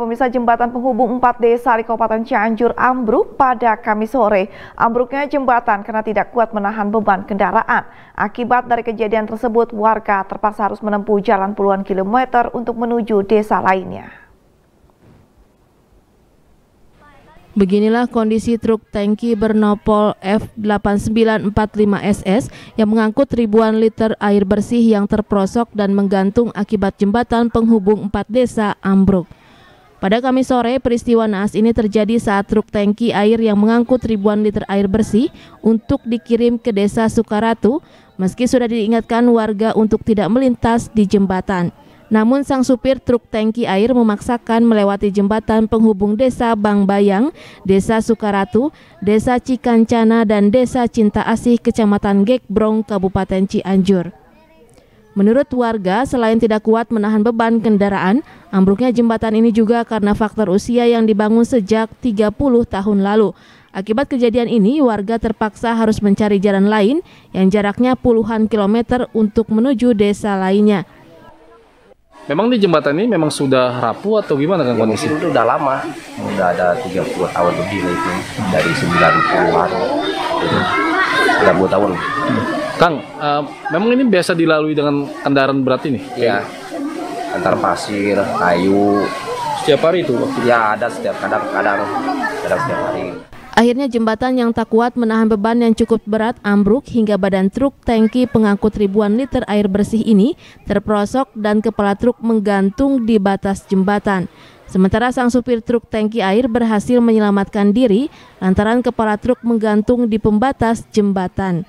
Pemirsa jembatan penghubung 4 desa di Kabupaten Cianjur ambruk pada Kamis sore. Ambruknya jembatan karena tidak kuat menahan beban kendaraan. Akibat dari kejadian tersebut, warga terpaksa harus menempuh jalan puluhan kilometer untuk menuju desa lainnya. Beginilah kondisi truk tangki bernopol F8945SS yang mengangkut ribuan liter air bersih yang terprosok dan menggantung akibat jembatan penghubung empat desa ambruk. Pada Kamis sore, peristiwa naas ini terjadi saat truk tangki air yang mengangkut ribuan liter air bersih untuk dikirim ke desa Sukaratu, meski sudah diingatkan warga untuk tidak melintas di jembatan. Namun sang supir truk tangki air memaksakan melewati jembatan penghubung desa Bang Bayang, desa Sukaratu, desa Cikancana, dan desa Cinta Asih, kecamatan Gekbrong, Kabupaten Cianjur. Menurut warga, selain tidak kuat menahan beban kendaraan, ambruknya jembatan ini juga karena faktor usia yang dibangun sejak 30 tahun lalu. Akibat kejadian ini, warga terpaksa harus mencari jalan lain yang jaraknya puluhan kilometer untuk menuju desa lainnya. Memang di jembatan ini memang sudah rapuh atau gimana kan ya, kondisi? Itu sudah lama, Sudah ada 30 tahun lebih itu dari 90-an, 20 hmm. tahun. Hmm. Kang, uh, memang ini biasa dilalui dengan kendaraan berat ini? Iya. Antar pasir, kayu. Setiap hari itu? Ya ada setiap kadang-kadang, kadang setiap hari. Akhirnya jembatan yang tak kuat menahan beban yang cukup berat ambruk hingga badan truk tangki pengangkut ribuan liter air bersih ini terperosok dan kepala truk menggantung di batas jembatan. Sementara sang supir truk tangki air berhasil menyelamatkan diri lantaran kepala truk menggantung di pembatas jembatan.